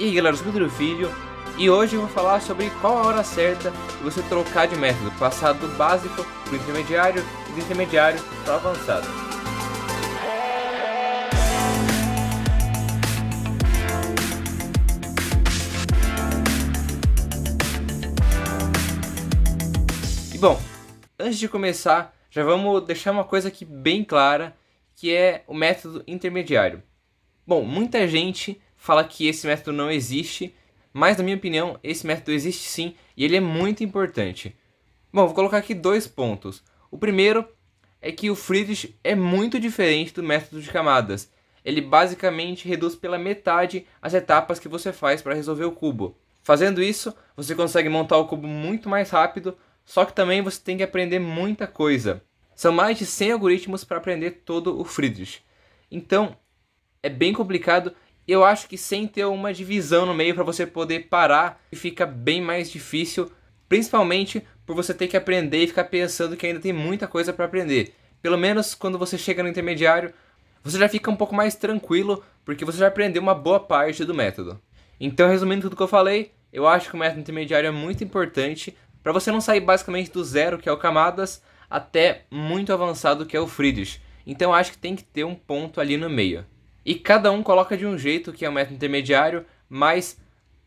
E aí galera, eu sou o Filho e hoje eu vou falar sobre qual a hora certa de você trocar de método, passar do básico para o intermediário e do intermediário para o avançado. E bom, antes de começar, já vamos deixar uma coisa aqui bem clara, que é o método intermediário. Bom, muita gente fala que esse método não existe, mas na minha opinião, esse método existe sim e ele é muito importante. Bom, vou colocar aqui dois pontos. O primeiro é que o Friedrich é muito diferente do método de camadas. Ele basicamente reduz pela metade as etapas que você faz para resolver o cubo. Fazendo isso, você consegue montar o cubo muito mais rápido, só que também você tem que aprender muita coisa. São mais de 100 algoritmos para aprender todo o Friedrich. Então, é bem complicado eu acho que sem ter uma divisão no meio para você poder parar, fica bem mais difícil, principalmente por você ter que aprender e ficar pensando que ainda tem muita coisa para aprender. Pelo menos quando você chega no intermediário, você já fica um pouco mais tranquilo, porque você já aprendeu uma boa parte do método. Então, resumindo tudo que eu falei, eu acho que o método intermediário é muito importante para você não sair basicamente do zero, que é o Camadas, até muito avançado, que é o Friedrich. Então, acho que tem que ter um ponto ali no meio. E cada um coloca de um jeito, que é o método intermediário, mas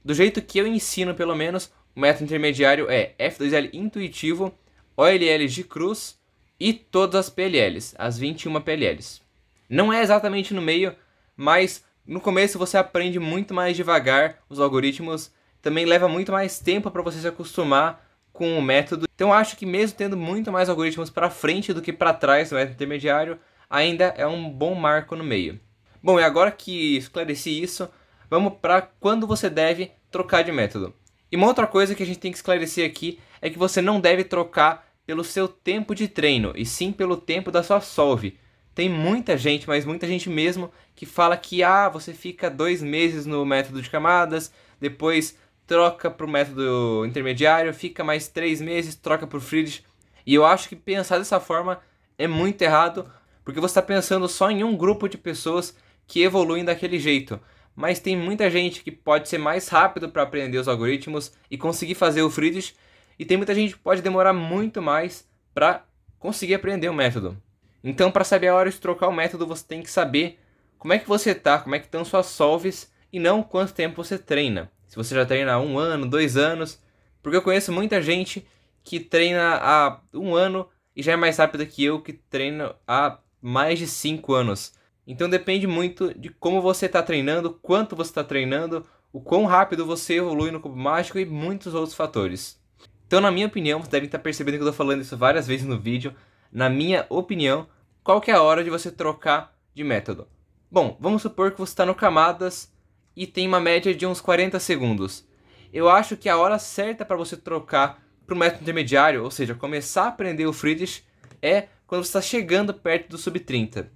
do jeito que eu ensino, pelo menos, o método intermediário é F2L intuitivo, OLL de cruz e todas as PLLs, as 21 PLLs. Não é exatamente no meio, mas no começo você aprende muito mais devagar os algoritmos, também leva muito mais tempo para você se acostumar com o método. Então acho que mesmo tendo muito mais algoritmos para frente do que para trás do método intermediário, ainda é um bom marco no meio. Bom, e agora que esclareci isso, vamos para quando você deve trocar de método. E uma outra coisa que a gente tem que esclarecer aqui é que você não deve trocar pelo seu tempo de treino, e sim pelo tempo da sua solve. Tem muita gente, mas muita gente mesmo, que fala que ah, você fica dois meses no método de camadas, depois troca para o método intermediário, fica mais três meses, troca para o Friedrich. E eu acho que pensar dessa forma é muito errado, porque você está pensando só em um grupo de pessoas que evoluem daquele jeito, mas tem muita gente que pode ser mais rápido para aprender os algoritmos e conseguir fazer o Friedrich, e tem muita gente que pode demorar muito mais para conseguir aprender o método. Então, para saber a hora de trocar o método, você tem que saber como é que você está, como é que estão suas solves e não quanto tempo você treina. Se você já treina há um ano, dois anos, porque eu conheço muita gente que treina há um ano e já é mais rápido que eu que treino há mais de cinco anos. Então depende muito de como você está treinando, quanto você está treinando, o quão rápido você evolui no cubo mágico e muitos outros fatores. Então, na minha opinião, vocês devem estar percebendo que eu estou falando isso várias vezes no vídeo. Na minha opinião, qual que é a hora de você trocar de método? Bom, vamos supor que você está no camadas e tem uma média de uns 40 segundos. Eu acho que a hora certa para você trocar para o método intermediário, ou seja, começar a aprender o Friedrich, é quando você está chegando perto do sub 30.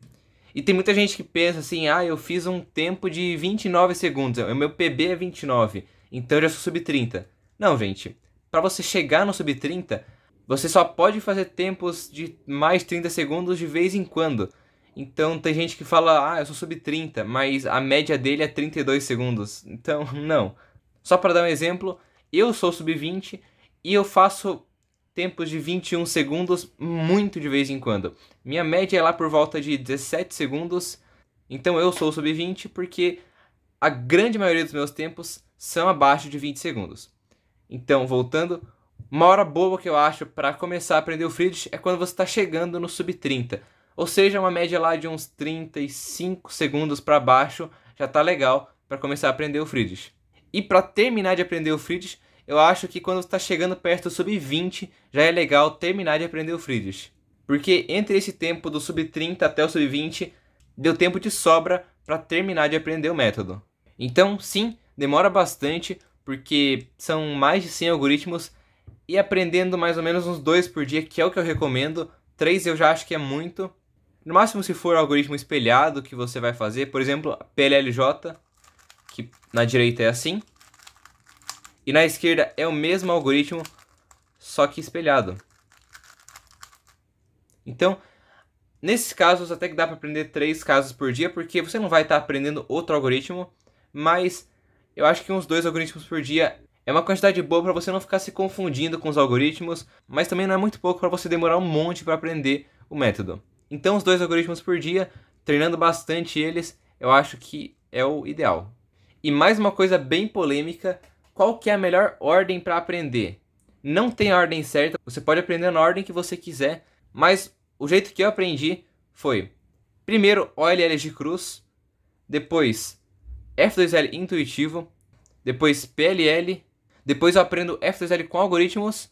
E tem muita gente que pensa assim, ah, eu fiz um tempo de 29 segundos, é, o meu PB é 29, então eu já sou sub-30. Não, gente, para você chegar no sub-30, você só pode fazer tempos de mais 30 segundos de vez em quando. Então tem gente que fala, ah, eu sou sub-30, mas a média dele é 32 segundos. Então, não. Só para dar um exemplo, eu sou sub-20 e eu faço tempos de 21 segundos muito de vez em quando. Minha média é lá por volta de 17 segundos, então eu sou sub 20 porque a grande maioria dos meus tempos são abaixo de 20 segundos. Então, voltando, uma hora boa que eu acho para começar a aprender o Friedrich é quando você está chegando no sub 30, ou seja, uma média lá de uns 35 segundos para baixo já está legal para começar a aprender o Friedrich. E para terminar de aprender o Friedrich, eu acho que quando está chegando perto do sub-20, já é legal terminar de aprender o Friedrich. Porque entre esse tempo do sub-30 até o sub-20, deu tempo de sobra para terminar de aprender o método. Então, sim, demora bastante, porque são mais de 100 algoritmos e aprendendo mais ou menos uns dois por dia, que é o que eu recomendo. Três eu já acho que é muito. No máximo, se for algoritmo espelhado que você vai fazer, por exemplo, PLLJ, que na direita é assim, e na esquerda é o mesmo algoritmo, só que espelhado. Então, nesses casos até que dá para aprender três casos por dia, porque você não vai estar tá aprendendo outro algoritmo, mas eu acho que uns dois algoritmos por dia é uma quantidade boa para você não ficar se confundindo com os algoritmos, mas também não é muito pouco para você demorar um monte para aprender o método. Então, os dois algoritmos por dia, treinando bastante eles, eu acho que é o ideal. E mais uma coisa bem polêmica qual que é a melhor ordem para aprender? Não tem ordem certa, você pode aprender na ordem que você quiser, mas o jeito que eu aprendi foi primeiro OLL de cruz, depois F2L intuitivo, depois PLL, depois eu aprendo F2L com algoritmos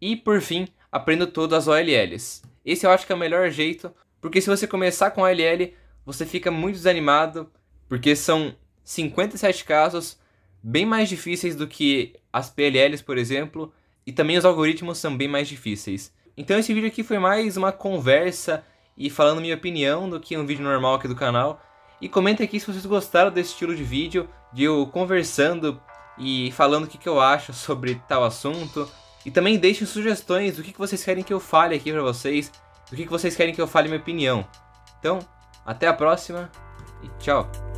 e por fim aprendo todas as OLLs. Esse eu acho que é o melhor jeito, porque se você começar com OLL, você fica muito desanimado, porque são 57 casos bem mais difíceis do que as PLLs, por exemplo, e também os algoritmos são bem mais difíceis. Então esse vídeo aqui foi mais uma conversa e falando minha opinião do que um vídeo normal aqui do canal. E comentem aqui se vocês gostaram desse estilo de vídeo, de eu conversando e falando o que, que eu acho sobre tal assunto. E também deixem sugestões do que, que vocês querem que eu fale aqui pra vocês, do que, que vocês querem que eu fale minha opinião. Então, até a próxima e tchau!